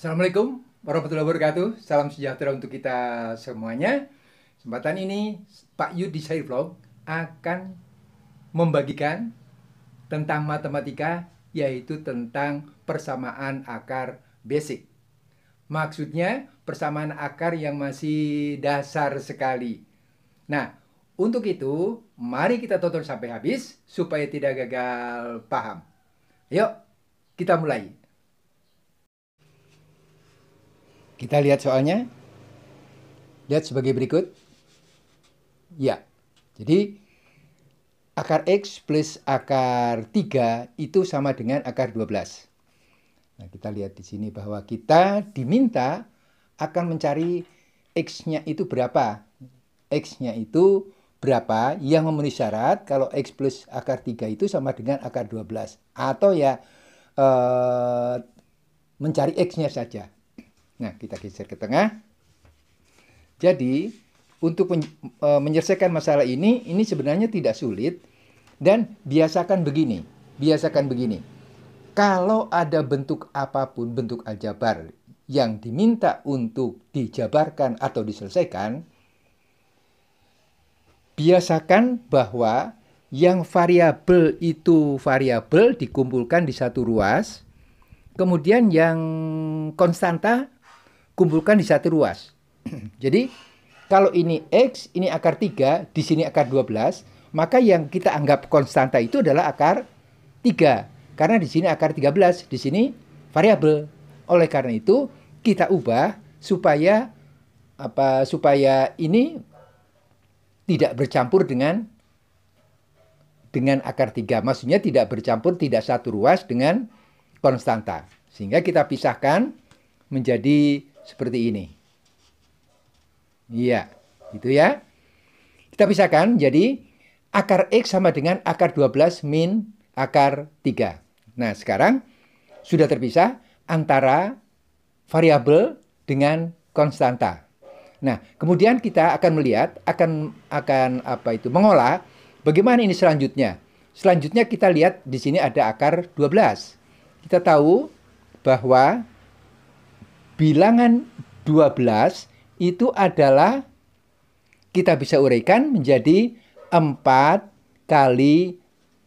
Assalamualaikum warahmatullahi wabarakatuh. Salam sejahtera untuk kita semuanya. Kesempatan ini Pak Yudi Sair Vlog akan membagikan tentang matematika yaitu tentang persamaan akar basic. Maksudnya persamaan akar yang masih dasar sekali. Nah, untuk itu mari kita tonton sampai habis supaya tidak gagal paham. Yuk, kita mulai. Kita lihat soalnya. Lihat sebagai berikut. Ya, jadi akar X plus akar 3 itu sama dengan akar 12. Nah, kita lihat di sini bahwa kita diminta akan mencari X-nya itu berapa. X-nya itu berapa yang memenuhi syarat kalau X plus akar 3 itu sama dengan akar 12. Atau ya eh, mencari X-nya saja. Nah, kita geser ke tengah. Jadi, untuk e, menyelesaikan masalah ini, ini sebenarnya tidak sulit dan biasakan begini. Biasakan begini. Kalau ada bentuk apapun bentuk aljabar yang diminta untuk dijabarkan atau diselesaikan, biasakan bahwa yang variabel itu variabel dikumpulkan di satu ruas, kemudian yang konstanta kumpulkan di satu ruas. Jadi kalau ini X, ini akar 3, di sini akar 12, maka yang kita anggap konstanta itu adalah akar 3. Karena di sini akar 13, di sini variabel. Oleh karena itu, kita ubah supaya apa supaya ini tidak bercampur dengan dengan akar 3. Maksudnya tidak bercampur tidak satu ruas dengan konstanta. Sehingga kita pisahkan menjadi seperti ini. Iya, gitu ya. Kita pisahkan jadi akar X sama dengan akar 12 min akar 3. Nah, sekarang sudah terpisah antara variabel dengan konstanta. Nah, kemudian kita akan melihat akan akan apa itu mengolah bagaimana ini selanjutnya. Selanjutnya kita lihat di sini ada akar 12. Kita tahu bahwa bilangan 12 itu adalah kita bisa uraikan menjadi 4 kali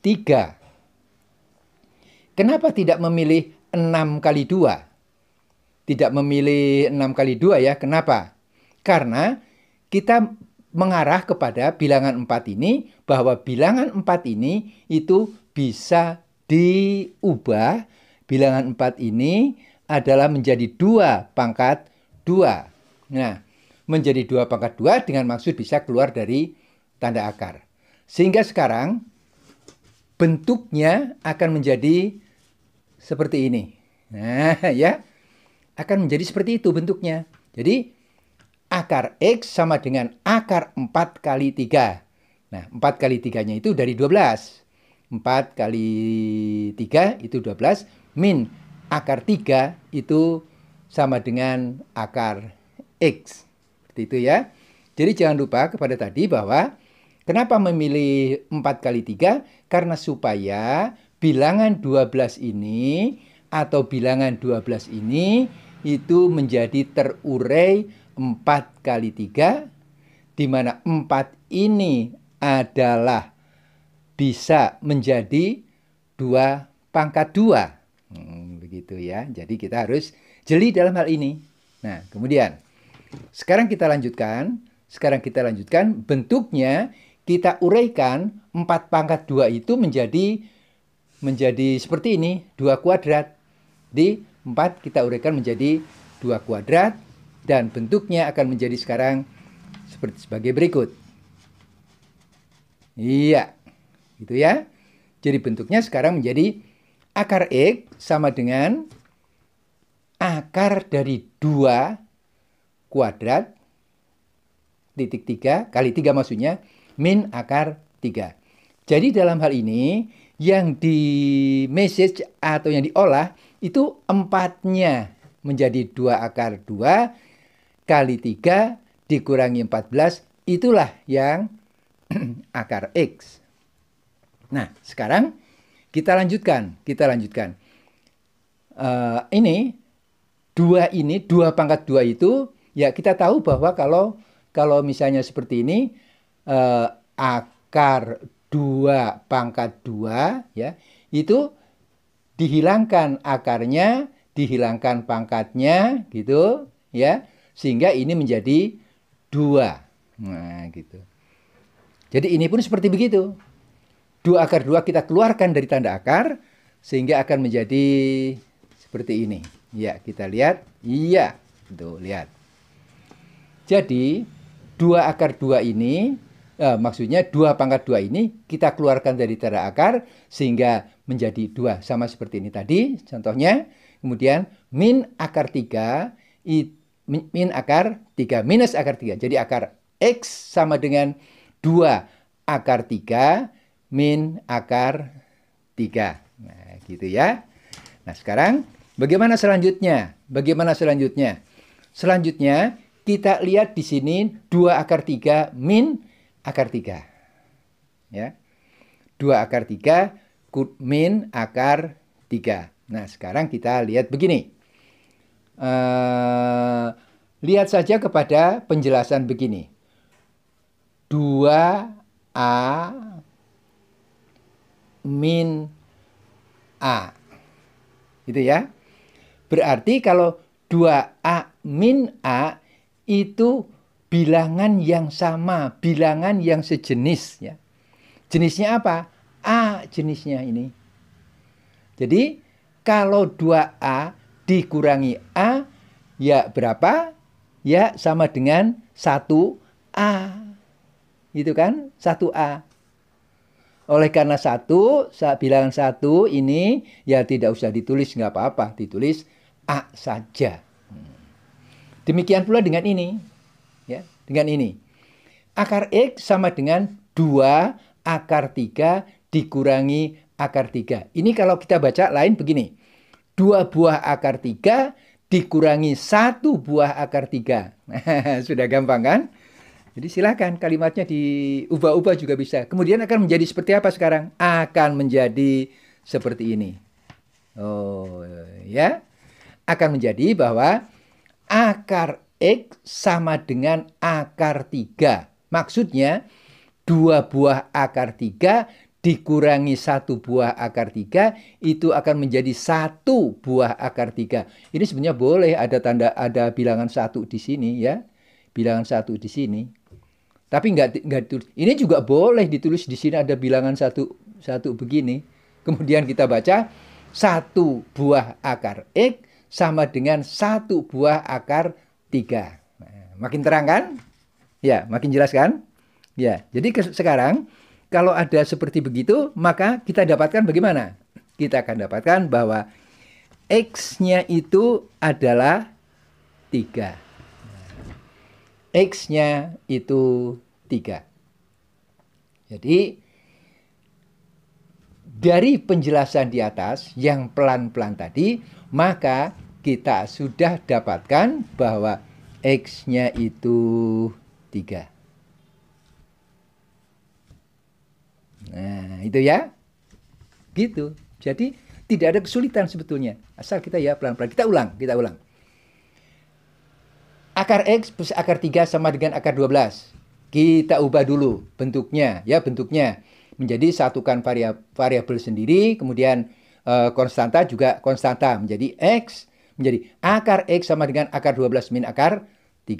3. Kenapa tidak memilih 6 kali 2? Tidak memilih 6 kali 2 ya, kenapa? Karena kita mengarah kepada bilangan 4 ini bahwa bilangan 4 ini itu bisa diubah bilangan 4 ini adalah menjadi dua pangkat dua. Nah, menjadi dua pangkat dua dengan maksud bisa keluar dari tanda akar. Sehingga sekarang bentuknya akan menjadi seperti ini. Nah, ya. Akan menjadi seperti itu bentuknya. Jadi akar X sama dengan akar 4 kali 3. Nah, 4 kali 3-nya itu dari 12. 4 kali 3 itu 12. Min akar 3 itu sama dengan akar X. Seperti itu ya. Jadi jangan lupa kepada tadi bahwa kenapa memilih 4 kali 3? Karena supaya bilangan 12 ini atau bilangan 12 ini itu menjadi terurai 4 kali 3 di mana 4 ini adalah bisa menjadi 2 pangkat 2 gitu ya. Jadi kita harus jeli dalam hal ini. Nah, kemudian sekarang kita lanjutkan, sekarang kita lanjutkan bentuknya kita uraikan empat pangkat dua itu menjadi menjadi seperti ini, dua kuadrat. Di empat kita uraikan menjadi dua kuadrat dan bentuknya akan menjadi sekarang seperti sebagai berikut. Iya, gitu ya. Jadi bentuknya sekarang menjadi akar X sama dengan akar dari 2 kuadrat titik 3 kali 3 maksudnya min akar 3. Jadi dalam hal ini yang di message atau yang diolah itu empatnya menjadi 2 akar 2 kali 3 dikurangi 14 itulah yang akar X. Nah sekarang kita lanjutkan, kita lanjutkan. Uh, ini dua ini dua pangkat dua itu ya kita tahu bahwa kalau kalau misalnya seperti ini uh, akar dua pangkat dua ya itu dihilangkan akarnya dihilangkan pangkatnya gitu ya sehingga ini menjadi dua nah gitu jadi ini pun seperti begitu dua akar dua kita keluarkan dari tanda akar sehingga akan menjadi seperti ini. Ya, kita lihat. Iya, tuh lihat. Jadi, dua akar dua ini, eh, maksudnya dua pangkat dua ini kita keluarkan dari tanda akar sehingga menjadi dua sama seperti ini tadi. Contohnya, kemudian min akar tiga min akar 3 minus akar 3. Jadi akar X sama dengan 2 akar 3 min akar 3. Nah, gitu ya. Nah, sekarang bagaimana selanjutnya? Bagaimana selanjutnya? Selanjutnya, kita lihat di sini 2 akar 3 min akar 3. Ya. 2 akar 3 min akar 3. Nah, sekarang kita lihat begini. Uh, lihat saja kepada penjelasan begini. 2A min a. Gitu ya. Berarti kalau 2a min a itu bilangan yang sama, bilangan yang sejenis ya. Jenisnya apa? A jenisnya ini. Jadi kalau 2A dikurangi A ya berapa? Ya sama dengan 1A. Gitu kan? 1A. Oleh karena satu, saya bilang satu ini ya tidak usah ditulis, nggak apa-apa. Ditulis A saja. Hmm. Demikian pula dengan ini. ya Dengan ini. Akar X sama dengan 2 akar tiga dikurangi akar tiga Ini kalau kita baca lain begini. dua buah akar tiga dikurangi satu buah akar tiga Sudah gampang kan? Jadi silahkan kalimatnya diubah-ubah juga bisa. Kemudian akan menjadi seperti apa sekarang? Akan menjadi seperti ini. Oh ya, akan menjadi bahwa akar X sama dengan akar 3. Maksudnya dua buah akar 3 dikurangi satu buah akar 3 itu akan menjadi satu buah akar 3. Ini sebenarnya boleh ada tanda ada bilangan satu di sini ya. Bilangan satu di sini. Tapi nggak nggak ditulis. Ini juga boleh ditulis di sini ada bilangan satu satu begini. Kemudian kita baca satu buah akar x sama dengan satu buah akar tiga. Nah, makin terang kan? Ya, makin jelas kan? Ya, jadi ke, sekarang kalau ada seperti begitu maka kita dapatkan bagaimana? Kita akan dapatkan bahwa x-nya itu adalah tiga. Nah, x-nya itu tiga. Jadi dari penjelasan di atas yang pelan-pelan tadi, maka kita sudah dapatkan bahwa X-nya itu tiga. Nah, itu ya. Gitu. Jadi tidak ada kesulitan sebetulnya. Asal kita ya pelan-pelan. Kita ulang, kita ulang. Akar X plus akar 3 sama dengan akar 12 kita ubah dulu bentuknya ya bentuknya menjadi satukan variabel sendiri kemudian uh, konstanta juga konstanta menjadi x menjadi akar x sama dengan akar 12 min akar 3.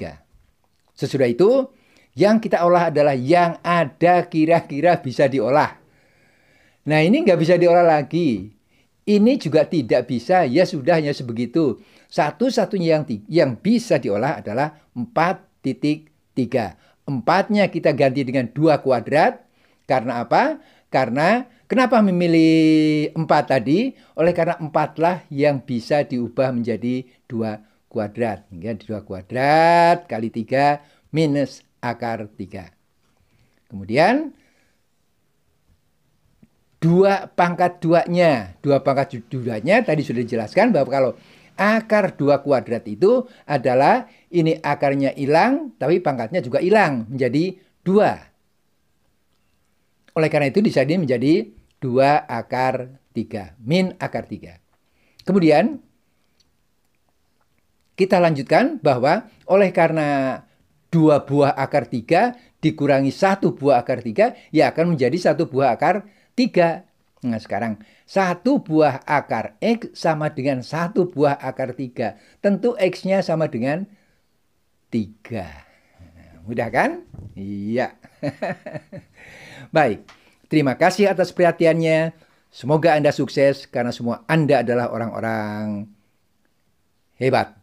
Sesudah itu yang kita olah adalah yang ada kira-kira bisa diolah. Nah ini nggak bisa diolah lagi. Ini juga tidak bisa, ya sudah hanya sebegitu. Satu-satunya yang, yang bisa diolah adalah 4.3 Empatnya kita ganti dengan dua kuadrat. Karena apa? Karena kenapa memilih empat tadi? Oleh karena empatlah yang bisa diubah menjadi dua kuadrat. Ya, dua kuadrat kali tiga minus akar tiga. Kemudian dua pangkat duanya, dua pangkat duanya tadi sudah dijelaskan bahwa kalau akar 2 kuadrat itu adalah ini akarnya hilang tapi pangkatnya juga hilang menjadi 2. Oleh karena itu disini menjadi 2 akar 3, min akar 3. Kemudian kita lanjutkan bahwa oleh karena 2 buah akar 3 dikurangi 1 buah akar 3 ya akan menjadi 1 buah akar 3. Nah sekarang satu buah akar X sama dengan satu buah akar 3. Tentu X-nya sama dengan 3. Mudah kan? Iya. Baik, terima kasih atas perhatiannya. Semoga Anda sukses karena semua Anda adalah orang-orang hebat.